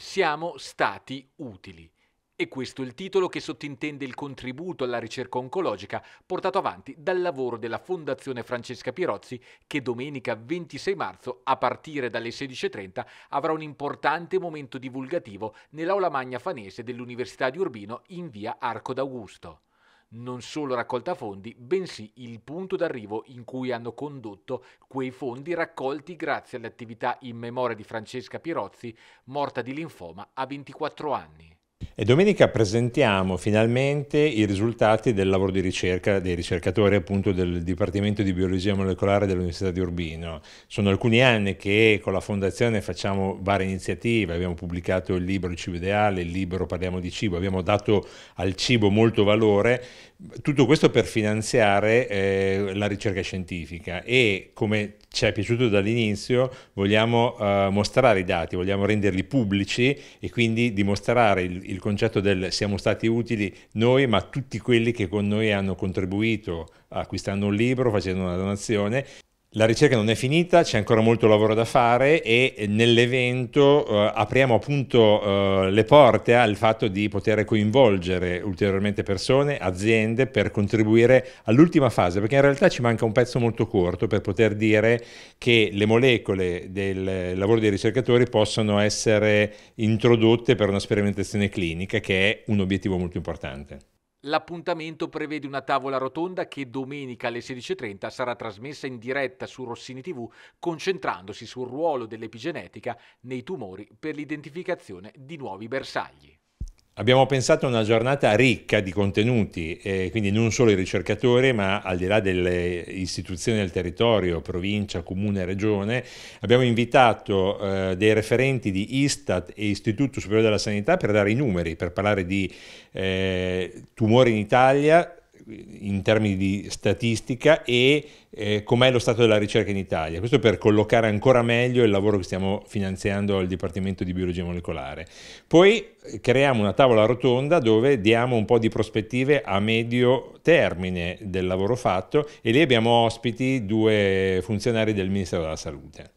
Siamo stati utili. E questo è il titolo che sottintende il contributo alla ricerca oncologica portato avanti dal lavoro della Fondazione Francesca Pirozzi che domenica 26 marzo a partire dalle 16.30 avrà un importante momento divulgativo nell'aula magna fanese dell'Università di Urbino in via Arco d'Augusto non solo raccolta fondi, bensì il punto d'arrivo in cui hanno condotto quei fondi raccolti grazie alle attività in memoria di Francesca Pirozzi, morta di linfoma a 24 anni. E domenica presentiamo finalmente i risultati del lavoro di ricerca dei ricercatori appunto del Dipartimento di Biologia Molecolare dell'Università di Urbino. Sono alcuni anni che con la Fondazione facciamo varie iniziative, abbiamo pubblicato il libro Il cibo ideale, il libro Parliamo di cibo, abbiamo dato al cibo molto valore, tutto questo per finanziare eh, la ricerca scientifica e come ci è piaciuto dall'inizio, vogliamo uh, mostrare i dati, vogliamo renderli pubblici e quindi dimostrare il, il concetto del siamo stati utili noi, ma tutti quelli che con noi hanno contribuito acquistando un libro, facendo una donazione la ricerca non è finita, c'è ancora molto lavoro da fare e eh, nell'evento eh, apriamo appunto eh, le porte al fatto di poter coinvolgere ulteriormente persone, aziende per contribuire all'ultima fase, perché in realtà ci manca un pezzo molto corto per poter dire che le molecole del lavoro dei ricercatori possono essere introdotte per una sperimentazione clinica, che è un obiettivo molto importante. L'appuntamento prevede una tavola rotonda che domenica alle 16.30 sarà trasmessa in diretta su Rossini TV, concentrandosi sul ruolo dell'epigenetica nei tumori per l'identificazione di nuovi bersagli. Abbiamo pensato a una giornata ricca di contenuti, eh, quindi non solo i ricercatori, ma al di là delle istituzioni del territorio, provincia, comune, regione, abbiamo invitato eh, dei referenti di Istat e Istituto Superiore della Sanità per dare i numeri, per parlare di eh, tumori in Italia, in termini di statistica e eh, com'è lo stato della ricerca in Italia. Questo per collocare ancora meglio il lavoro che stiamo finanziando al Dipartimento di Biologia Molecolare. Poi eh, creiamo una tavola rotonda dove diamo un po' di prospettive a medio termine del lavoro fatto e lì abbiamo ospiti due funzionari del Ministero della Salute.